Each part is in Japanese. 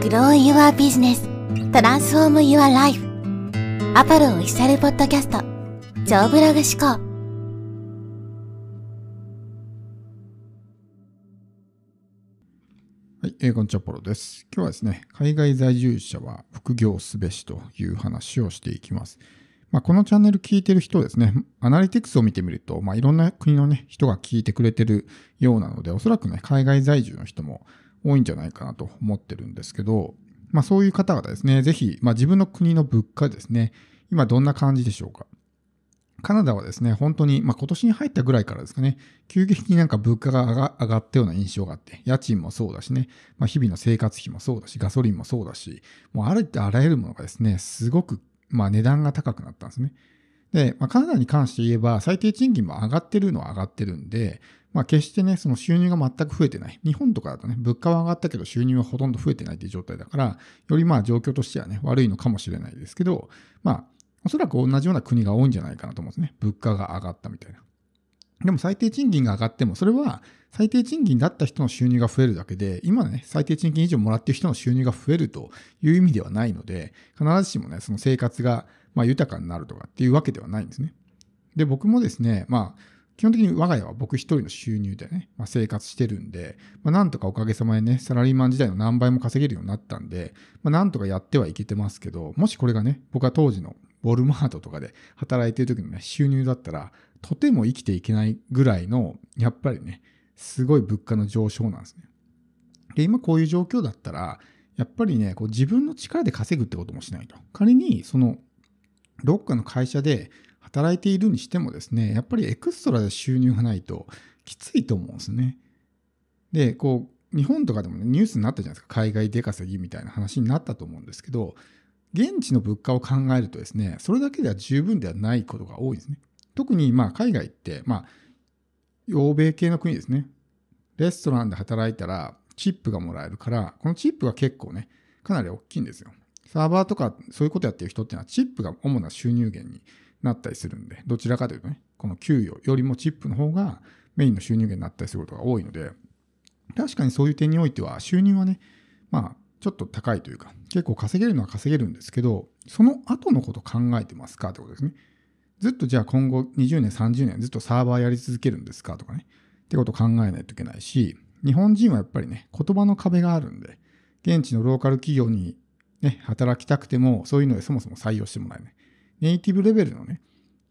Grow Your Business Transform Your Life アパルオフィシャルポッドキャスト超ブログ思考はい、えー、こんにちは、ポロです。今日はですね、海外在住者は副業すべしという話をしていきます。まあ、このチャンネル聞いてる人ですね、アナリティクスを見てみると、まあ、いろんな国のね、人が聞いてくれてるようなので、おそらくね、海外在住の人も多いんじゃないかなと思ってるんですけど、まあそういう方々ですね、ぜひ、まあ自分の国の物価ですね、今どんな感じでしょうか。カナダはですね、本当に、まあ、今年に入ったぐらいからですかね、急激になんか物価が上がったような印象があって、家賃もそうだしね、まあ、日々の生活費もそうだし、ガソリンもそうだし、もうあるあらゆるものがですね、すごく、まあ、値段が高くなったんですね。で、まあ、カナダに関して言えば、最低賃金も上がってるのは上がってるんで、まあ、決してね、その収入が全く増えてない。日本とかだとね、物価は上がったけど収入はほとんど増えてないという状態だから、よりまあ状況としてはね、悪いのかもしれないですけど、まあ、おそらく同じような国が多いんじゃないかなと思うんですね。物価が上がったみたいな。でも最低賃金が上がっても、それは最低賃金だった人の収入が増えるだけで、今ね、最低賃金以上もらっている人の収入が増えるという意味ではないので、必ずしもね、その生活がまあ豊かになるとかっていうわけではないんですね。で、僕もですね、まあ、基本的に我が家は僕一人の収入でね、まあ、生活してるんで、まあ、なんとかおかげさまでね、サラリーマン時代の何倍も稼げるようになったんで、まあ、なんとかやってはいけてますけど、もしこれがね、僕は当時のウォルマートとかで働いてる時のね、収入だったら、とても生きていけないぐらいの、やっぱりね、すごい物価の上昇なんですね。で、今こういう状況だったら、やっぱりね、こう自分の力で稼ぐってこともしないと。仮に、その、どっかの会社で働いているにしてもですね、やっぱりエクストラで収入がないときついと思うんですね。で、こう、日本とかでも、ね、ニュースになったじゃないですか、海外出稼ぎみたいな話になったと思うんですけど、現地の物価を考えるとですね、それだけでは十分ではないことが多いですね。特にまあ海外って、まあ、欧米系の国ですね。レストランで働いたら、チップがもらえるから、このチップが結構ね、かなり大きいんですよ。サーバーとかそういうことやってる人っていうのは、チップが主な収入源になったりするんで、どちらかというとね、この給与よりもチップの方がメインの収入源になったりすることが多いので、確かにそういう点においては、収入はね、まあ、ちょっと高いというか、結構稼げるのは稼げるんですけど、その後のこと考えてますかってことですね。ずっとじゃあ今後20年、30年ずっとサーバーやり続けるんですかとかね、ってことを考えないといけないし、日本人はやっぱりね、言葉の壁があるんで、現地のローカル企業にね、働きたくても、そういうのでそもそも採用してもらえない。ネイティブレベルのね、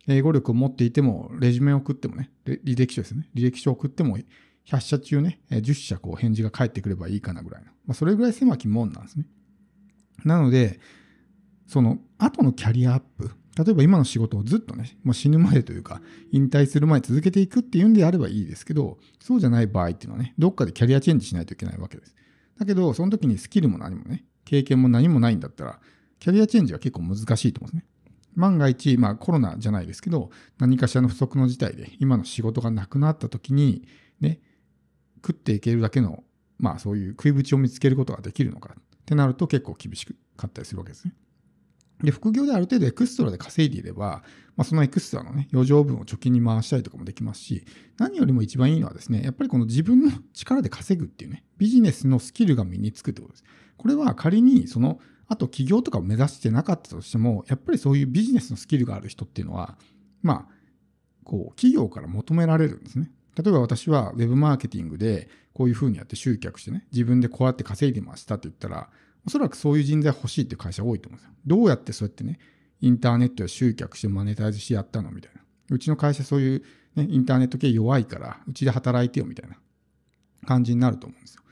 英語力を持っていても、レジュメを送ってもね、履歴書ですね、履歴書を送っても、100社中ね、10社こう返事が返ってくればいいかなぐらいの、まあ、それぐらい狭き門なんですね。なので、その後のキャリアアップ、例えば今の仕事をずっとね、もう死ぬまでというか、引退する前続けていくっていうんであればいいですけど、そうじゃない場合っていうのはね、どっかでキャリアチェンジしないといけないわけです。だけど、その時にスキルも何もね、経験も何もないんだったら、キャリアチェンジは結構難しいと思うんですね。万が一、まあ、コロナじゃないですけど、何かしらの不足の事態で、今の仕事がなくなった時に、ね、食っていけるだけの、まあ、そういう食い縁を見つけることができるのかってなると結構厳しかったりするわけですね。で、副業である程度エクストラで稼いでいれば、まあ、そのエクストラのね、余剰分を貯金に回したりとかもできますし、何よりも一番いいのはですね、やっぱりこの自分の力で稼ぐっていうね、ビジネスのスキルが身につくってことです。これは仮にそのあと起業とかを目指してなかったとしても、やっぱりそういうビジネスのスキルがある人っていうのは、まあ、こう、企業から求められるんですね。例えば私はウェブマーケティングでこういうふうにやって集客してね、自分でこうやって稼いでましたって言ったら、おそらくそういう人材欲しいっていう会社多いと思うんですよ。どうやってそうやってね、インターネットで集客してマネタイズしてやったのみたいな。うちの会社そういう、ね、インターネット系弱いから、うちで働いてよみたいな感じになると思うんですよ。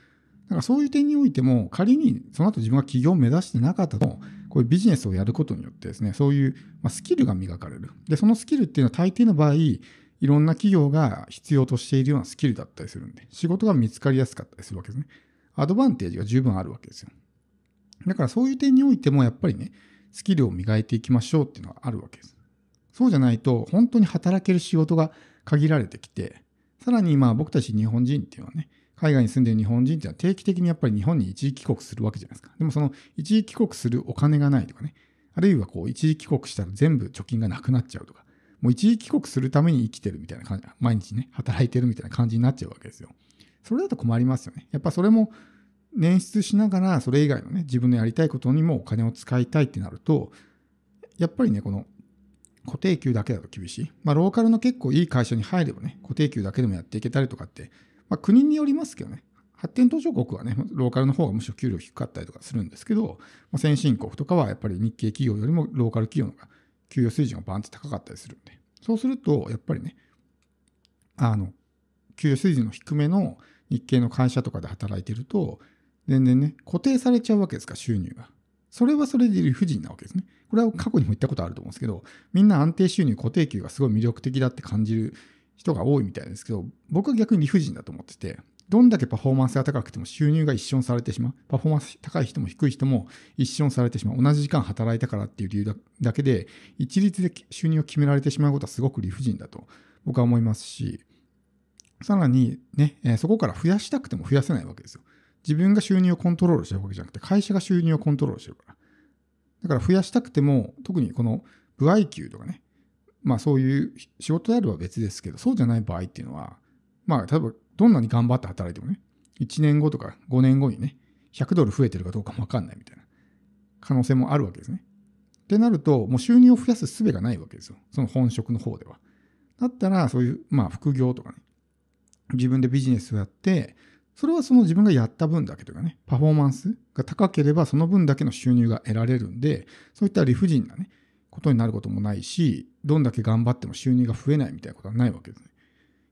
だからそういう点においても、仮にその後自分が起業を目指してなかったとも、こういうビジネスをやることによってですね、そういうスキルが磨かれる。で、そのスキルっていうのは大抵の場合、いろんな企業が必要としているようなスキルだったりするんで、仕事が見つかりやすかったりするわけですね。アドバンテージが十分あるわけですよ。だからそういう点においても、やっぱりね、スキルを磨いていきましょうっていうのがあるわけです。そうじゃないと、本当に働ける仕事が限られてきて、さらにまあ僕たち日本人っていうのはね、海外に住んでいる日本人っていうのは定期的にやっぱり日本に一時帰国するわけじゃないですか。でもその一時帰国するお金がないとかね、あるいはこう一時帰国したら全部貯金がなくなっちゃうとか、もう一時帰国するために生きてるみたいな感じ、毎日ね、働いてるみたいな感じになっちゃうわけですよ。それだと困りますよね。やっぱそれも捻出しながら、それ以外のね、自分のやりたいことにもお金を使いたいってなると、やっぱりね、この固定給だけだと厳しい。まあ、ローカルの結構いい会社に入ればね、固定給だけでもやっていけたりとかってまあ、国によりますけどね、発展途上国はね、ローカルの方がむしろ給料低かったりとかするんですけど、まあ、先進国とかはやっぱり日系企業よりもローカル企業の方が給与水準がバンって高かったりするんで、そうすると、やっぱりね、あの、給与水準の低めの日系の会社とかで働いてると、全然ね、固定されちゃうわけですから、収入が。それはそれで理不尽なわけですね。これは過去にも言ったことあると思うんですけど、みんな安定収入、固定給がすごい魅力的だって感じる人が多いみたいですけど、僕は逆に理不尽だと思ってて、どんだけパフォーマンスが高くても収入が一瞬されてしまう。パフォーマンス高い人も低い人も一瞬されてしまう。同じ時間働いたからっていう理由だけで、一律で収入を決められてしまうことはすごく理不尽だと僕は思いますし、さらにね、えそこから増やしたくても増やせないわけですよ。自分が収入をコントロールしてるわけじゃなくて、会社が収入をコントロールしてるから。だから増やしたくても、特にこの不合給とかね、まあそういう仕事であれば別ですけど、そうじゃない場合っていうのは、まあ例えばどんなに頑張って働いてもね、1年後とか5年後にね、100ドル増えてるかどうかもわかんないみたいな可能性もあるわけですね。ってなると、もう収入を増やす術がないわけですよ。その本職の方では。だったら、そういう、まあ副業とかね、自分でビジネスをやって、それはその自分がやった分だけとかね、パフォーマンスが高ければその分だけの収入が得られるんで、そういった理不尽なね、ことになることもないし、どんだけ頑張っても収入が増えないみたいなことはないわけですね。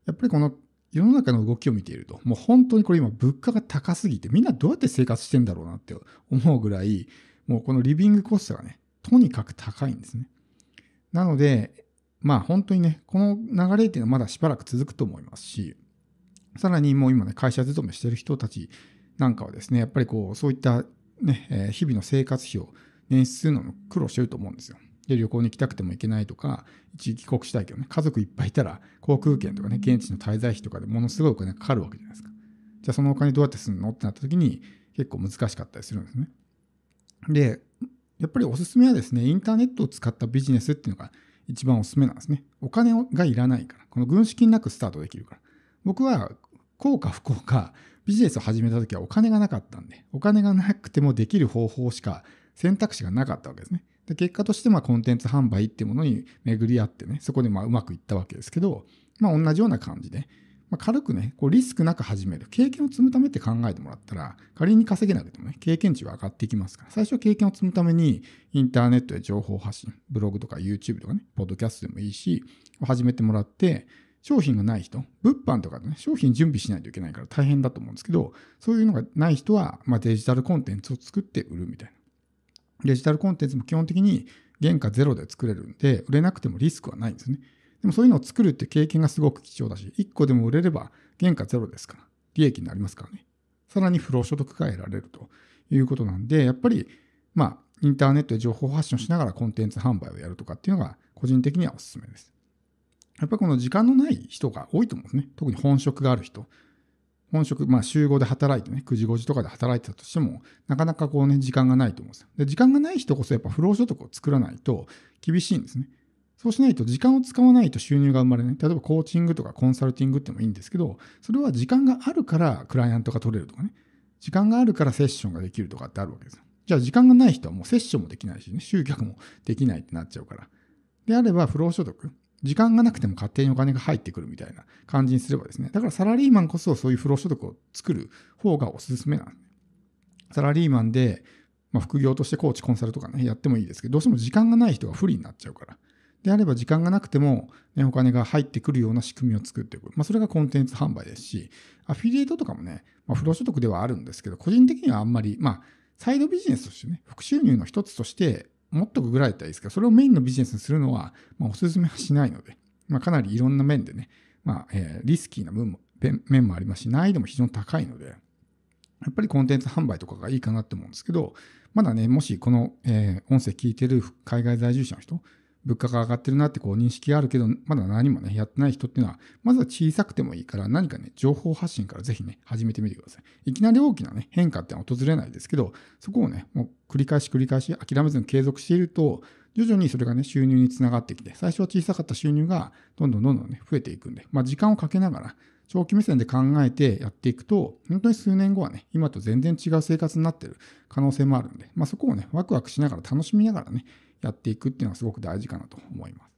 やっぱりこの世の中の動きを見ていると、もう本当にこれ今物価が高すぎて、みんなどうやって生活してんだろうなって思うぐらい、もうこのリビングコストがね、とにかく高いんですね。なので、まあ本当にね、この流れっていうのはまだしばらく続くと思いますし、さらにもう今ね、会社勤めしてる人たちなんかはですね、やっぱりこう、そういったね、日々の生活費を捻出するのも苦労してると思うんですよ。で旅行に行きたくても行けないとか一時帰国したいけどね家族いっぱいいたら航空券とかね現地の滞在費とかでものすごいお金かかるわけじゃないですかじゃあそのお金どうやってするのってなった時に結構難しかったりするんですねでやっぱりおすすめはですねインターネットを使ったビジネスっていうのが一番おすすめなんですねお金がいらないからこの軍資金なくスタートできるから僕は幸か不幸か、ビジネスを始めた時はお金がなかったんでお金がなくてもできる方法しか選択肢がなかったわけですねで結果としてまあコンテンツ販売っていうものに巡り合ってね、そこでまあうまくいったわけですけど、まあ同じような感じで、まあ、軽くね、こうリスクなく始める。経験を積むためって考えてもらったら、仮に稼げなくてもね、経験値は上がっていきますから、最初経験を積むために、インターネットで情報発信、ブログとか YouTube とかね、ポッドキャストでもいいし、始めてもらって、商品がない人、物販とかでね、商品準備しないといけないから大変だと思うんですけど、そういうのがない人は、まあ、デジタルコンテンツを作って売るみたいな。デジタルコンテンツも基本的に原価ゼロで作れるんで、売れなくてもリスクはないんですね。でもそういうのを作るって経験がすごく貴重だし、1個でも売れれば原価ゼロですから、利益になりますからね。さらに不労所得が得られるということなんで、やっぱり、まあ、インターネットで情報発信をしながらコンテンツ販売をやるとかっていうのが個人的にはおすすめです。やっぱりこの時間のない人が多いと思うんですね。特に本職がある人。本職、まあ、週5で働いてね、9時5時とかで働いてたとしても、なかなかこうね、時間がないと思うんですよ。で、時間がない人こそやっぱ不労所得を作らないと厳しいんですね。そうしないと時間を使わないと収入が生まれない。例えばコーチングとかコンサルティングってもいいんですけど、それは時間があるからクライアントが取れるとかね。時間があるからセッションができるとかってあるわけですよ。じゃあ時間がない人はもうセッションもできないしね、集客もできないってなっちゃうから。であれば不労所得。時間がなくても勝手にお金が入ってくるみたいな感じにすればですね、だからサラリーマンこそそういう不労所得を作る方がおすすめなんです。サラリーマンで、まあ、副業としてコーチ、コンサルとかね、やってもいいですけど、どうしても時間がない人が不利になっちゃうから。であれば時間がなくても、ね、お金が入ってくるような仕組みを作っていく。まあ、それがコンテンツ販売ですし、アフィリエイトとかもね、まあ、不労所得ではあるんですけど、個人的にはあんまり、まあ、サイドビジネスとしてね、副収入の一つとして持っとくぐらいだったらいいですけど、それをメインのビジネスにするのは、まあ、お勧めはしないので、まあ、かなりいろんな面でね、まあ、えー、リスキーな分も面もありますし、難易度も非常に高いので、やっぱりコンテンツ販売とかがいいかなって思うんですけど、まだね、もしこの、えー、音声聞いてる海外在住者の人、物価が上がってるなってこう認識あるけど、まだ何もね、やってない人っていうのは、まずは小さくてもいいから、何かね、情報発信からぜひね、始めてみてください。いきなり大きなね、変化ってのは訪れないですけど、そこをね、もう繰り返し繰り返し諦めずに継続していると、徐々にそれがね、収入につながってきて、最初は小さかった収入が、どんどんどんどんね、増えていくんで、まあ時間をかけながら、長期目線で考えてやっていくと、本当に数年後はね、今と全然違う生活になってる可能性もあるんで、まあ、そこをね、ワクワクしながら楽しみながらね、やっていくっていうのはすごく大事かなと思います。